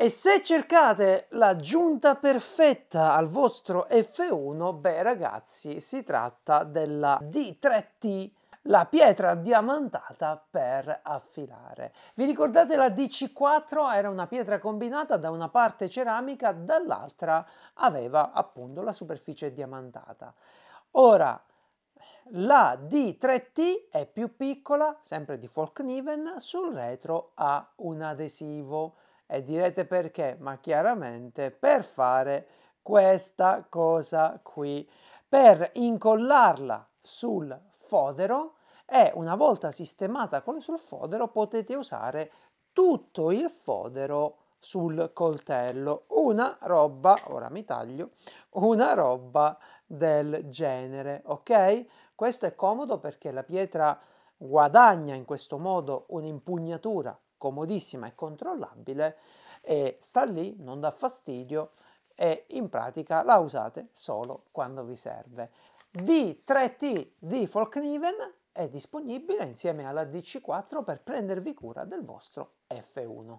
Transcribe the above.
E se cercate la giunta perfetta al vostro F1, beh ragazzi, si tratta della D3T la pietra diamantata per affilare. Vi ricordate la DC4? Era una pietra combinata, da una parte ceramica, dall'altra aveva appunto la superficie diamantata. Ora, la D3T è più piccola, sempre di Folkniven, sul retro ha un adesivo. E direte perché? Ma chiaramente per fare questa cosa qui, per incollarla sul fodero e una volta sistemata sul fodero potete usare tutto il fodero sul coltello, una roba, ora mi taglio, una roba del genere, ok? Questo è comodo perché la pietra guadagna in questo modo un'impugnatura comodissima e controllabile e sta lì, non dà fastidio e in pratica la usate solo quando vi serve. D3T di Folkniven è disponibile insieme alla DC4 per prendervi cura del vostro F1.